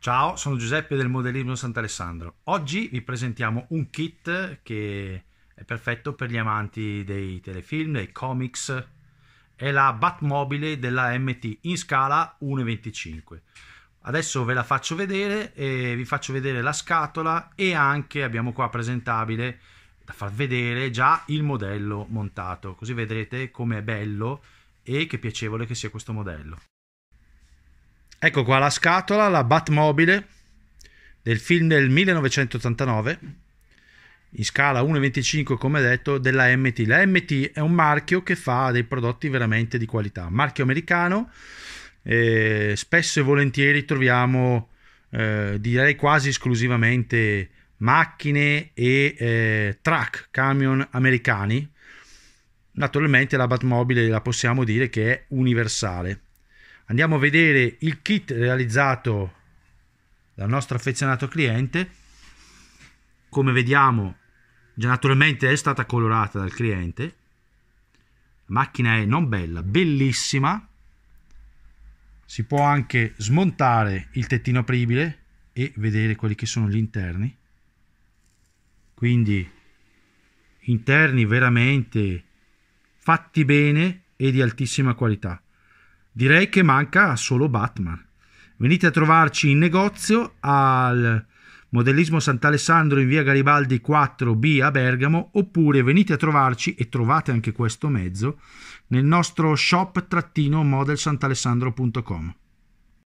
Ciao, sono Giuseppe del Modellismo Sant'Alessandro. Oggi vi presentiamo un kit che è perfetto per gli amanti dei telefilm, dei comics. È la Batmobile della MT in scala 1.25. Adesso ve la faccio vedere e vi faccio vedere la scatola e anche abbiamo qua presentabile da far vedere già il modello montato, così vedrete come è bello e che piacevole che sia questo modello. Ecco qua la scatola, la Batmobile del film del 1989 in scala 1,25 come detto della MT. La MT è un marchio che fa dei prodotti veramente di qualità, marchio americano, eh, spesso e volentieri troviamo eh, direi quasi esclusivamente macchine e eh, truck, camion americani, naturalmente la Batmobile la possiamo dire che è universale. Andiamo a vedere il kit realizzato dal nostro affezionato cliente. Come vediamo, già naturalmente è stata colorata dal cliente. La macchina è non bella, bellissima. Si può anche smontare il tettino apribile e vedere quelli che sono gli interni quindi interni veramente fatti bene e di altissima qualità. Direi che manca solo Batman. Venite a trovarci in negozio al Modellismo Sant'Alessandro in via Garibaldi 4B a Bergamo oppure venite a trovarci e trovate anche questo mezzo nel nostro shop-modelsant'alessandro.com.